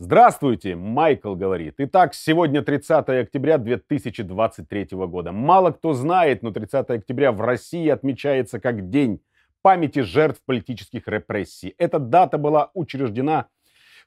Здравствуйте, Майкл говорит. Итак, сегодня 30 октября 2023 года. Мало кто знает, но 30 октября в России отмечается как День памяти жертв политических репрессий. Эта дата была учреждена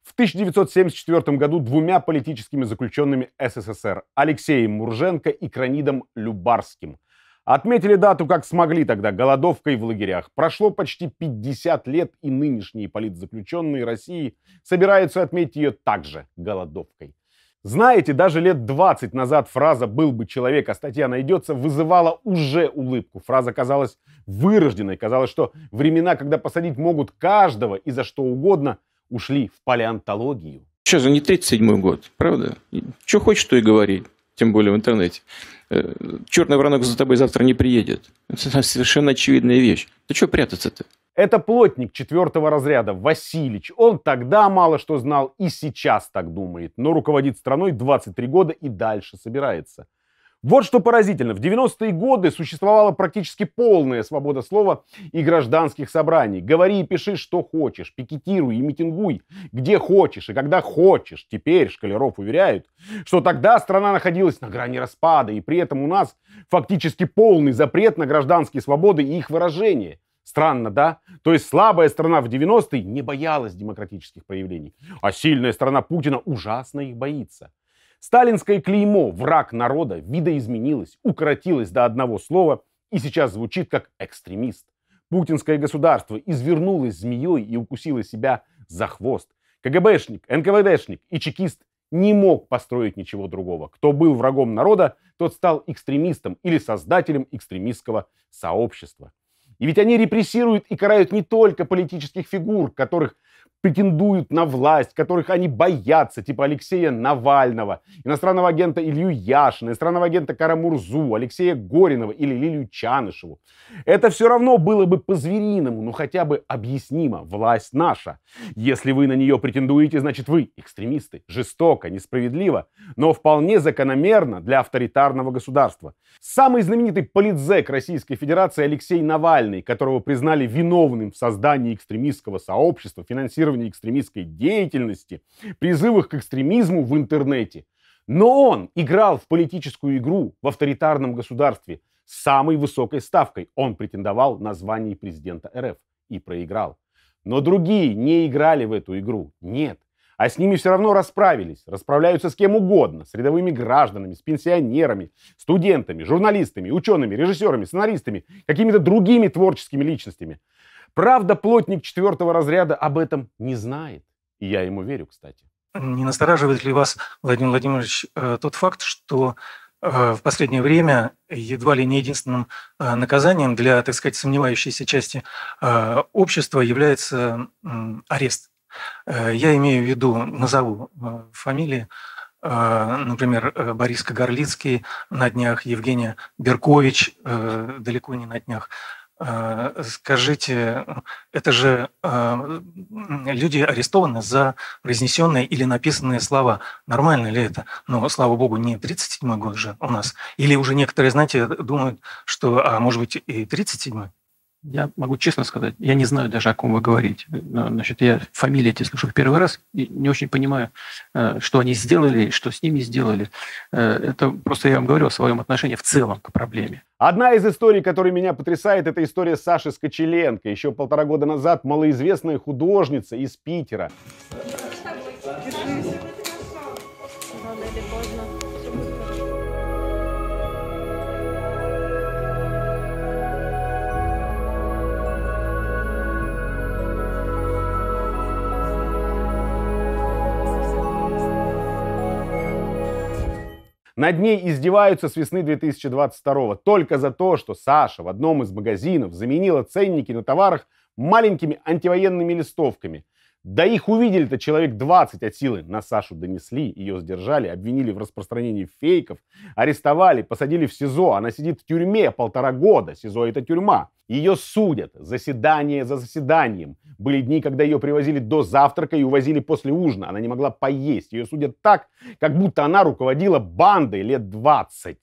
в 1974 году двумя политическими заключенными СССР Алексеем Мурженко и Кранидом Любарским – Отметили дату как смогли тогда, голодовкой в лагерях. Прошло почти 50 лет, и нынешние политзаключенные России собираются отметить ее также голодовкой. Знаете, даже лет 20 назад фраза «был бы человек, а статья найдется» вызывала уже улыбку. Фраза казалась вырожденной. Казалось, что времена, когда посадить могут каждого и за что угодно, ушли в палеонтологию. Что же, не 37-й год, правда? Что хочешь, то и говорить тем более в интернете. Э, Черный воронок за тобой завтра не приедет. Это совершенно очевидная вещь. Ты что прятаться-то? Это плотник четвертого разряда Васильевич Он тогда мало что знал и сейчас так думает, но руководит страной 23 года и дальше собирается. Вот что поразительно. В 90-е годы существовала практически полная свобода слова и гражданских собраний. Говори и пиши, что хочешь, пикетируй и митингуй, где хочешь и когда хочешь. Теперь Шкалеров уверяют, что тогда страна находилась на грани распада, и при этом у нас фактически полный запрет на гражданские свободы и их выражение. Странно, да? То есть слабая страна в 90-е не боялась демократических проявлений, а сильная страна Путина ужасно их боится. Сталинское клеймо «враг народа» видоизменилось, укоротилось до одного слова и сейчас звучит как «экстремист». Путинское государство извернулось змеей и укусило себя за хвост. КГБшник, НКВДшник и чекист не мог построить ничего другого. Кто был врагом народа, тот стал экстремистом или создателем экстремистского сообщества. И ведь они репрессируют и карают не только политических фигур, которых претендуют на власть, которых они боятся, типа Алексея Навального, иностранного агента Илью Яшина, иностранного агента Карамурзу, Алексея Горинова или Лилию Чанышеву. Это все равно было бы по-звериному, но хотя бы объяснимо. Власть наша. Если вы на нее претендуете, значит вы экстремисты. Жестоко, несправедливо, но вполне закономерно для авторитарного государства. Самый знаменитый политзек Российской Федерации Алексей Навальный, которого признали виновным в создании экстремистского сообщества, финансированного финансирования экстремистской деятельности, призывах к экстремизму в интернете. Но он играл в политическую игру в авторитарном государстве с самой высокой ставкой. Он претендовал на звание президента РФ и проиграл. Но другие не играли в эту игру. Нет. А с ними все равно расправились. Расправляются с кем угодно. С рядовыми гражданами, с пенсионерами, студентами, журналистами, учеными, режиссерами, сценаристами, какими-то другими творческими личностями. Правда, плотник четвертого разряда об этом не знает. И я ему верю, кстати. Не настораживает ли вас, Владимир Владимирович, э, тот факт, что э, в последнее время едва ли не единственным э, наказанием для, так сказать, сомневающейся части общества является арест? Я имею в виду, назову фамилии, например, Борис Кагарлицкий на днях, Евгения Беркович далеко не на днях. Э, скажите, это же э, люди арестованы за произнесенные или написанные слова. Нормально ли это? Но, слава богу, не 37-й год же у нас. Или уже некоторые, знаете, думают, что, а может быть, и 37-й? Я могу честно сказать, я не знаю даже, о ком вы говорите. Значит, я фамилии эти слышу в первый раз и не очень понимаю, э, что они сделали, что с ними сделали. Э, это просто я вам говорю о своем отношении в целом к проблеме. Одна из историй, которая меня потрясает, это история Саши Скочеленко. Еще полтора года назад малоизвестная художница из Питера. Держи. Над ней издеваются с весны 2022 только за то, что Саша в одном из магазинов заменила ценники на товарах маленькими антивоенными листовками. Да их увидели-то человек 20 от силы. На Сашу донесли, ее сдержали, обвинили в распространении фейков, арестовали, посадили в СИЗО. Она сидит в тюрьме полтора года. СИЗО — это тюрьма. Ее судят, заседание за заседанием. Были дни, когда ее привозили до завтрака и увозили после ужина. Она не могла поесть. Ее судят так, как будто она руководила бандой лет 20.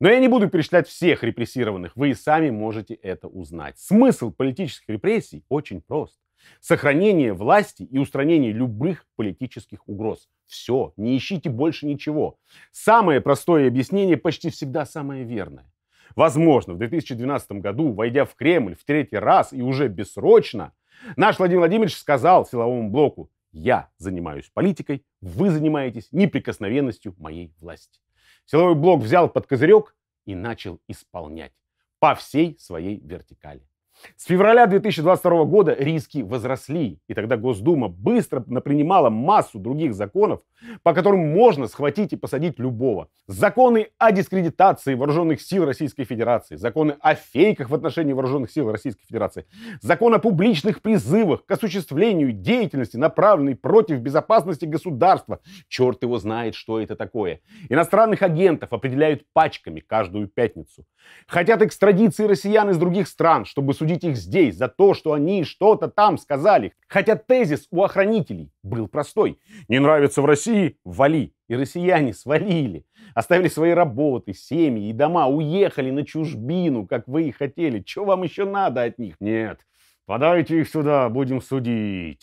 Но я не буду перечислять всех репрессированных. Вы и сами можете это узнать. Смысл политических репрессий очень прост. Сохранение власти и устранение любых политических угроз. Все, не ищите больше ничего. Самое простое объяснение почти всегда самое верное. Возможно, в 2012 году, войдя в Кремль в третий раз и уже бессрочно, наш Владимир Владимирович сказал силовому блоку, я занимаюсь политикой, вы занимаетесь неприкосновенностью моей власти. Силовой блок взял под козырек и начал исполнять по всей своей вертикали. С февраля 2022 года риски возросли, и тогда Госдума быстро напринимала массу других законов, по которым можно схватить и посадить любого. Законы о дискредитации вооруженных сил Российской Федерации, законы о фейках в отношении вооруженных сил Российской Федерации, закон о публичных призывах к осуществлению деятельности, направленной против безопасности государства. Черт его знает, что это такое. Иностранных агентов определяют пачками каждую пятницу. Хотят экстрадиции россиян из других стран, чтобы судить судить их здесь за то, что они что-то там сказали. Хотя тезис у охранителей был простой. Не нравится в России – вали. И россияне свалили. Оставили свои работы, семьи и дома. Уехали на чужбину, как вы и хотели. Чего вам еще надо от них? Нет. Подайте их сюда, будем судить.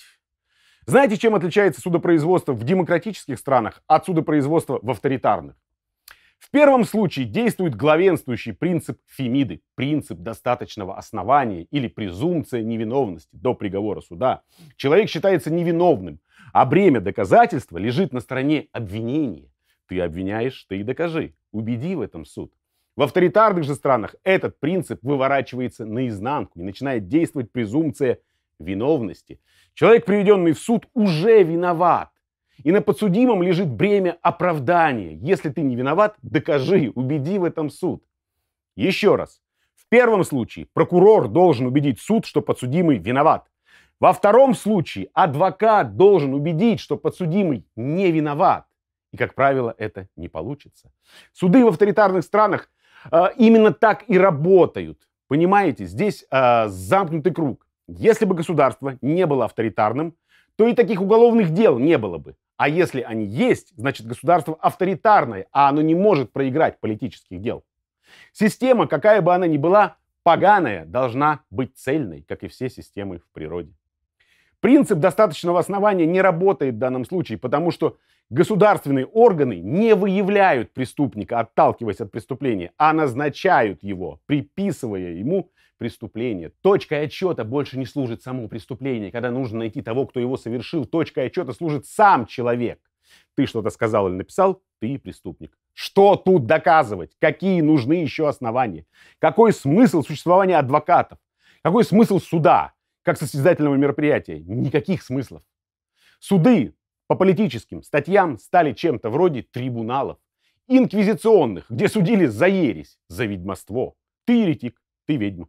Знаете, чем отличается судопроизводство в демократических странах от судопроизводства в авторитарных? В первом случае действует главенствующий принцип Фемиды, принцип достаточного основания или презумпция невиновности до приговора суда. Человек считается невиновным, а бремя доказательства лежит на стороне обвинения. Ты обвиняешь, ты и докажи. Убеди в этом суд. В авторитарных же странах этот принцип выворачивается наизнанку и начинает действовать презумпция виновности. Человек, приведенный в суд, уже виноват. И на подсудимом лежит бремя оправдания. Если ты не виноват, докажи, убеди в этом суд. Еще раз. В первом случае прокурор должен убедить суд, что подсудимый виноват. Во втором случае адвокат должен убедить, что подсудимый не виноват. И, как правило, это не получится. Суды в авторитарных странах э, именно так и работают. Понимаете, здесь э, замкнутый круг. Если бы государство не было авторитарным, то и таких уголовных дел не было бы. А если они есть, значит государство авторитарное, а оно не может проиграть политических дел. Система, какая бы она ни была, поганая, должна быть цельной, как и все системы в природе. Принцип достаточного основания не работает в данном случае, потому что государственные органы не выявляют преступника, отталкиваясь от преступления, а назначают его, приписывая ему преступления. Точкой отчета больше не служит само преступление. Когда нужно найти того, кто его совершил, точкой отчета служит сам человек. Ты что-то сказал или написал, ты преступник. Что тут доказывать? Какие нужны еще основания? Какой смысл существования адвокатов? Какой смысл суда как состязательного мероприятия? Никаких смыслов. Суды по политическим статьям стали чем-то вроде трибуналов, инквизиционных, где судили за ересь, за ведьмоство. Ты еретик, ты ведьма.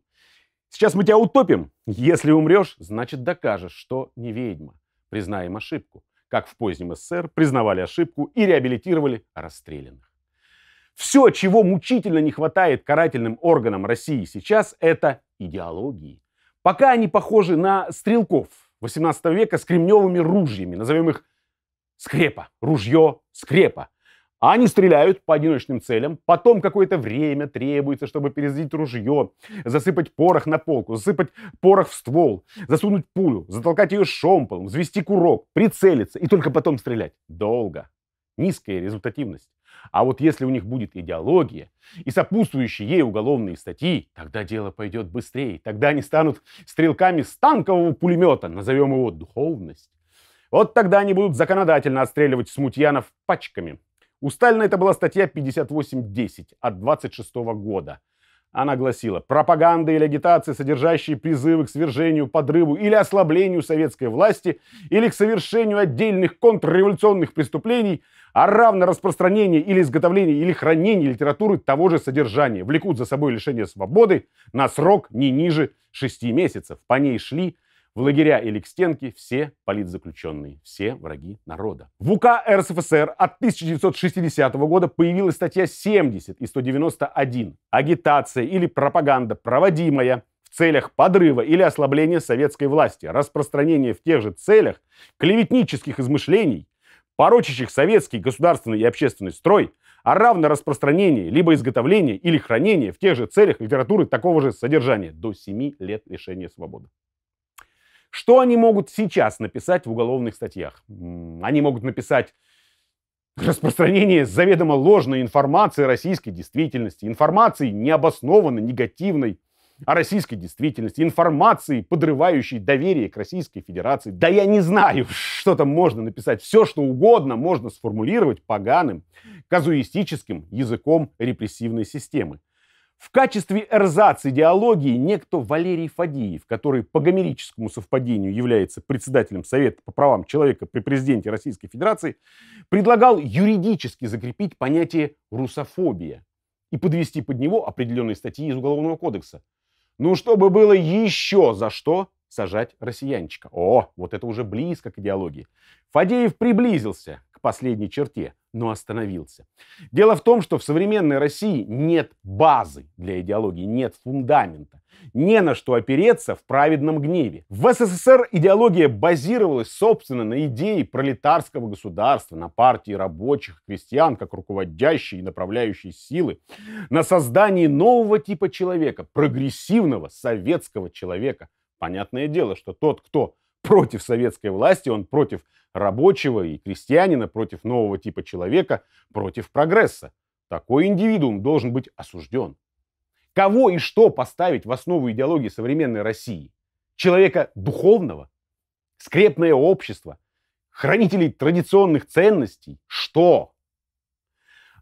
Сейчас мы тебя утопим. Если умрешь, значит докажешь, что не ведьма. Признаем ошибку. Как в позднем СССР признавали ошибку и реабилитировали расстрелянных. Все, чего мучительно не хватает карательным органам России сейчас, это идеологии. Пока они похожи на стрелков 18 века с кремневыми ружьями, назовем их скрепа, ружье скрепа. А они стреляют по одиночным целям, потом какое-то время требуется, чтобы перезарядить ружье, засыпать порох на полку, засыпать порох в ствол, засунуть пулю, затолкать ее шомполом, взвести курок, прицелиться и только потом стрелять. Долго. Низкая результативность. А вот если у них будет идеология и сопутствующие ей уголовные статьи, тогда дело пойдет быстрее. Тогда они станут стрелками с танкового пулемета, назовем его духовность. Вот тогда они будут законодательно отстреливать смутьянов пачками – у Сталина это была статья 58.10 от 26 года. Она гласила, пропаганда или агитация, содержащие призывы к свержению, подрыву или ослаблению советской власти, или к совершению отдельных контрреволюционных преступлений, а равно распространение или изготовление или хранение литературы того же содержания, влекут за собой лишение свободы на срок не ниже 6 месяцев. По ней шли в лагеря или к стенке все политзаключенные, все враги народа. В УК РСФСР от 1960 года появилась статья 70 и 191 «Агитация или пропаганда, проводимая в целях подрыва или ослабления советской власти, распространение в тех же целях клеветнических измышлений, порочащих советский государственный и общественный строй, а равно распространение, либо изготовление или хранение в тех же целях литературы такого же содержания до 7 лет лишения свободы. Что они могут сейчас написать в уголовных статьях? Они могут написать распространение заведомо ложной информации о российской действительности, информации необоснованно негативной о российской действительности, информации, подрывающей доверие к Российской Федерации. Да я не знаю, что там можно написать. Все, что угодно можно сформулировать поганым, казуистическим языком репрессивной системы. В качестве эрзац идеологии некто Валерий Фадеев, который по гомерическому совпадению является председателем Совета по правам человека при президенте Российской Федерации, предлагал юридически закрепить понятие «русофобия» и подвести под него определенные статьи из Уголовного кодекса. Ну, чтобы было еще за что сажать россиянчика. О, вот это уже близко к идеологии. Фадеев приблизился к последней черте – но остановился. Дело в том, что в современной России нет базы для идеологии, нет фундамента. Не на что опереться в праведном гневе. В СССР идеология базировалась, собственно, на идее пролетарского государства, на партии рабочих, крестьян, как руководящей и направляющей силы, на создании нового типа человека, прогрессивного советского человека. Понятное дело, что тот, кто против советской власти, он против рабочего и крестьянина, против нового типа человека, против прогресса. Такой индивидуум должен быть осужден. Кого и что поставить в основу идеологии современной России? Человека духовного? Скрепное общество? Хранителей традиционных ценностей? Что?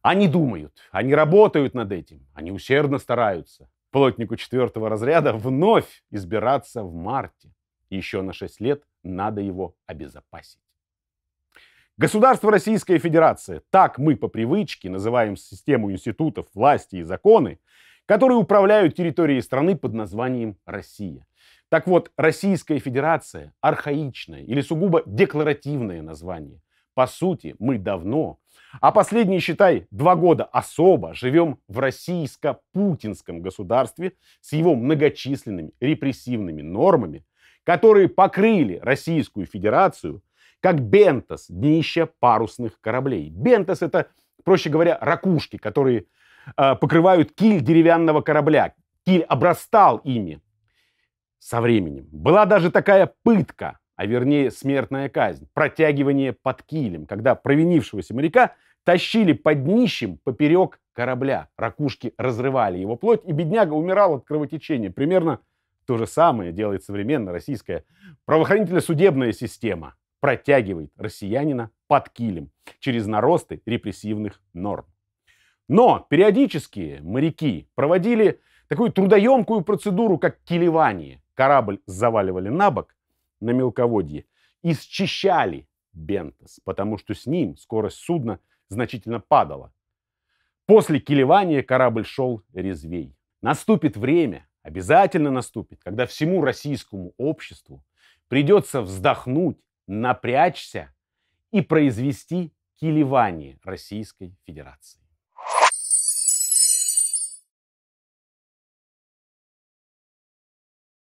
Они думают, они работают над этим, они усердно стараются. Плотнику четвертого разряда вновь избираться в марте. Еще на 6 лет надо его обезопасить. Государство Российская Федерация, так мы по привычке называем систему институтов, власти и законы, которые управляют территорией страны под названием Россия. Так вот, Российская Федерация – архаичное или сугубо декларативное название. По сути, мы давно, а последние, считай, два года особо живем в российско-путинском государстве с его многочисленными репрессивными нормами, которые покрыли Российскую Федерацию как бентос, днище парусных кораблей. Бентос — это, проще говоря, ракушки, которые э, покрывают киль деревянного корабля. Киль обрастал ими со временем. Была даже такая пытка, а вернее смертная казнь, протягивание под килем, когда провинившегося моряка тащили под днищем поперек корабля. Ракушки разрывали его плоть, и бедняга умирал от кровотечения. Примерно то же самое делает современная российская правоохранительно-судебная система. Протягивает россиянина под килем через наросты репрессивных норм. Но периодически моряки проводили такую трудоемкую процедуру, как килевание. Корабль заваливали на бок на мелководье и счищали бентос, потому что с ним скорость судна значительно падала. После килевания корабль шел резвей. Наступит время, обязательно наступит, когда всему российскому обществу придется вздохнуть, напрячься и произвести килевание Российской Федерации.